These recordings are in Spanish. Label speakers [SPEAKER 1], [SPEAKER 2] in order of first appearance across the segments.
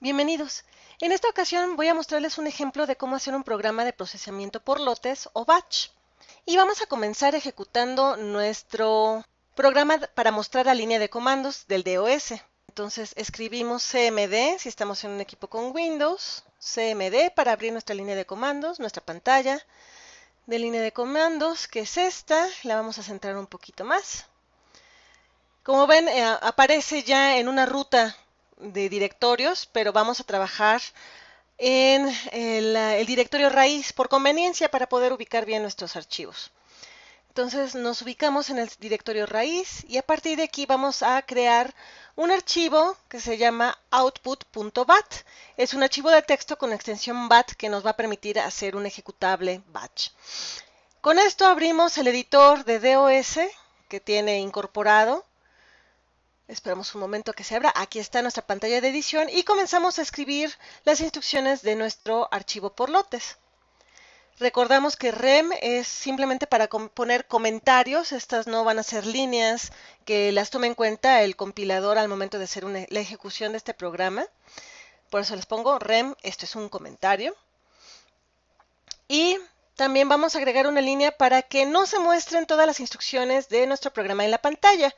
[SPEAKER 1] Bienvenidos. En esta ocasión voy a mostrarles un ejemplo de cómo hacer un programa de procesamiento por lotes o batch. Y vamos a comenzar ejecutando nuestro programa para mostrar la línea de comandos del DOS. Entonces escribimos cmd, si estamos en un equipo con Windows, cmd para abrir nuestra línea de comandos, nuestra pantalla de línea de comandos, que es esta, la vamos a centrar un poquito más. Como ven, eh, aparece ya en una ruta de directorios, pero vamos a trabajar en el, directorio raíz por conveniencia para poder ubicar bien nuestros archivos. Entonces nos ubicamos en el directorio raíz y a partir de aquí vamos a crear un archivo que se llama output.bat. Es un archivo de texto con extensión bat que nos va a permitir hacer un ejecutable batch. Con esto abrimos el editor de DOS que tiene incorporado Esperamos un momento que se abra. Aquí está nuestra pantalla de edición y comenzamos a escribir las instrucciones de nuestro archivo por lotes. Recordamos que REM es simplemente para poner comentarios, estas no van a ser líneas que las tome en cuenta el compilador al momento de hacer la ejecución de este programa. Por eso les pongo REM, esto es un comentario. Y también vamos a agregar una línea para que no se muestren todas las instrucciones de nuestro programa en la pantalla.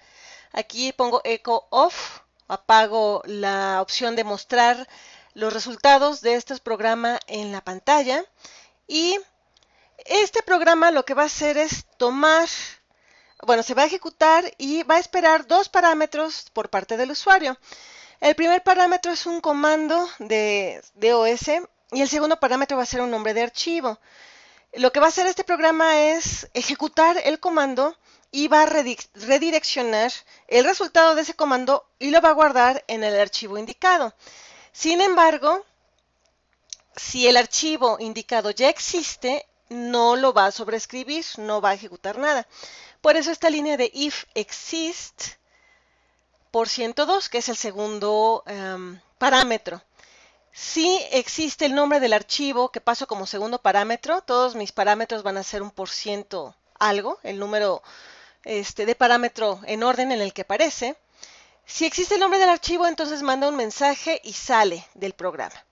[SPEAKER 1] Aquí pongo echo off, apago la opción de mostrar los resultados de este programa en la pantalla y este programa lo que va a hacer es tomar, bueno, se va a ejecutar y va a esperar dos parámetros por parte del usuario. El primer parámetro es un comando de DOS y el segundo parámetro va a ser un nombre de archivo. Lo que va a hacer este programa es ejecutar el comando y va a redireccionar el resultado de ese comando y lo va a guardar en el archivo indicado. Sin embargo, si el archivo indicado ya existe, no lo va a sobreescribir, no va a ejecutar nada. Por eso esta línea de if exist por 102, que es el segundo em, parámetro. Si existe el nombre del archivo que paso como segundo parámetro, todos mis parámetros van a ser un por ciento algo, el número este, de parámetro en orden en el que aparece. Si existe el nombre del archivo, entonces manda un mensaje y sale del programa.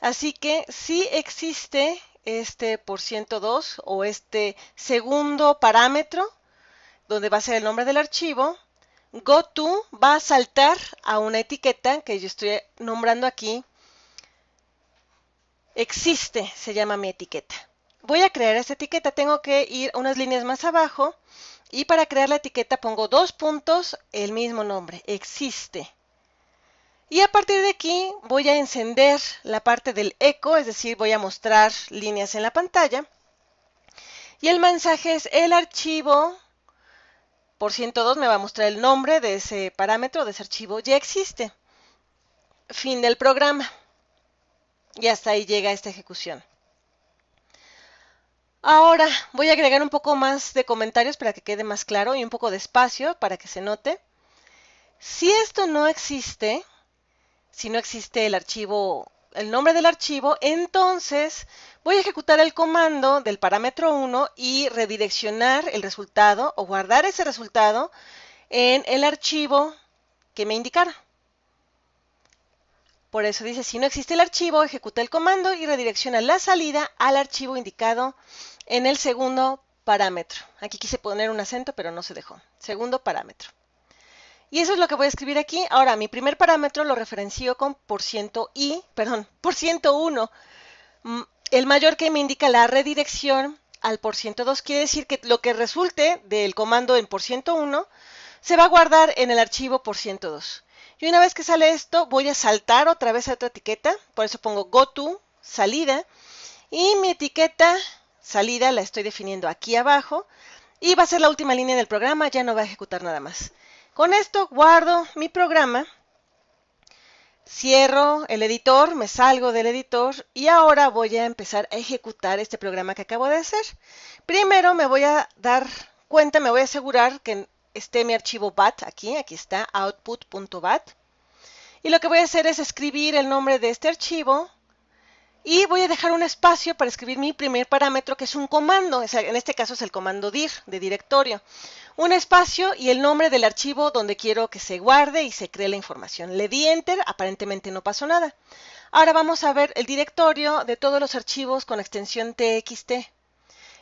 [SPEAKER 1] Así que si existe este por ciento 2 o este segundo parámetro, donde va a ser el nombre del archivo, GoTo va a saltar a una etiqueta que yo estoy nombrando aquí. Existe, se llama mi etiqueta. Voy a crear esta etiqueta, tengo que ir unas líneas más abajo y para crear la etiqueta pongo dos puntos, el mismo nombre, existe. Y a partir de aquí voy a encender la parte del eco, es decir, voy a mostrar líneas en la pantalla. Y el mensaje es el archivo por 102 me va a mostrar el nombre de ese parámetro, de ese archivo, ya existe. Fin del programa. Y hasta ahí llega esta ejecución. Ahora voy a agregar un poco más de comentarios para que quede más claro y un poco de espacio para que se note. Si esto no existe, si no existe el archivo, el nombre del archivo, entonces voy a ejecutar el comando del parámetro 1 y redireccionar el resultado o guardar ese resultado en el archivo que me indicara. Por eso dice, si no existe el archivo, ejecuta el comando y redirecciona la salida al archivo indicado en el segundo parámetro. Aquí quise poner un acento, pero no se dejó. Segundo parámetro. Y eso es lo que voy a escribir aquí. Ahora, mi primer parámetro lo referencio con por ciento y... perdón, por ciento 1. Mm, el mayor que me indica la redirección al por ciento 2 quiere decir que lo que resulte del comando en por ciento 1 se va a guardar en el archivo por ciento 2. Y una vez que sale esto, voy a saltar otra vez a otra etiqueta. Por eso pongo GoTo, salida. Y mi etiqueta salida la estoy definiendo aquí abajo. Y va a ser la última línea del programa, ya no va a ejecutar nada más. Con esto guardo mi programa. Cierro el editor, me salgo del editor y ahora voy a empezar a ejecutar este programa que acabo de hacer. Primero me voy a dar cuenta, me voy a asegurar que esté mi archivo BAT aquí, aquí está, output.bat. Y lo que voy a hacer es escribir el nombre de este archivo y voy a dejar un espacio para escribir mi primer parámetro, que es un comando, en este caso es el comando dir, de directorio. Un espacio y el nombre del archivo donde quiero que se guarde y se cree la información. Le di enter, aparentemente no pasó nada. Ahora vamos a ver el directorio de todos los archivos con extensión txt.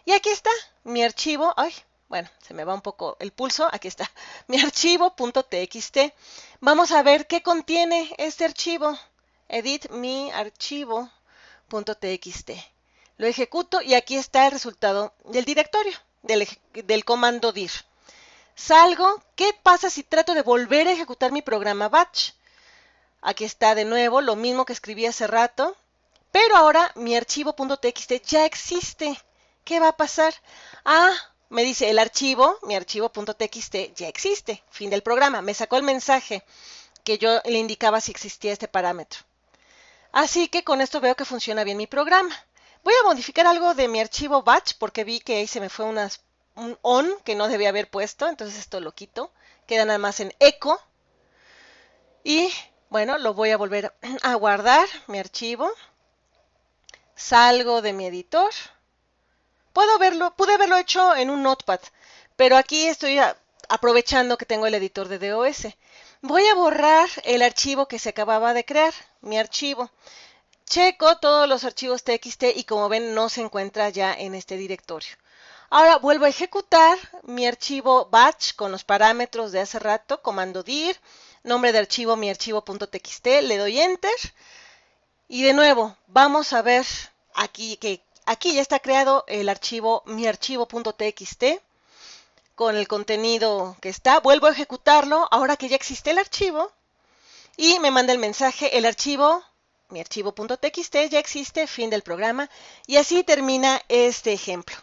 [SPEAKER 1] Y aquí está mi archivo, ay, bueno, se me va un poco el pulso, aquí está, mi archivo.txt. Vamos a ver qué contiene este archivo, edit mi archivo.txt. Lo ejecuto y aquí está el resultado del directorio, del, comando dir. Salgo, ¿qué pasa si trato de volver a ejecutar mi programa batch? Aquí está de nuevo lo mismo que escribí hace rato, pero ahora mi archivo.txt ya existe. ¿Qué va a pasar? Ah, me dice, el archivo, mi archivo.txt ya existe, fin del programa. Me sacó el mensaje que yo le indicaba si existía este parámetro. Así que con esto veo que funciona bien mi programa. Voy a modificar algo de mi archivo batch porque vi que ahí se me fue un on que no debía haber puesto, entonces esto lo quito. Queda nada más en echo. Y bueno, lo voy a volver a guardar, mi archivo. Salgo de mi editor verlo, pude haberlo hecho en un notepad, pero aquí estoy aprovechando que tengo el editor de DOS. Voy a borrar el archivo que se acababa de crear, mi archivo. Checo todos los archivos TXT y como ven no se encuentra ya en este directorio. Ahora vuelvo a ejecutar mi archivo batch con los parámetros de hace rato, comando dir, nombre de archivo, mi archivo.txt, le doy enter. Y de nuevo, vamos a ver aquí que Aquí ya está creado el archivo miarchivo.txt con el contenido que está. Vuelvo a ejecutarlo ahora que ya existe el archivo y me manda el mensaje el archivo miarchivo.txt, ya existe, fin del programa y así termina este ejemplo.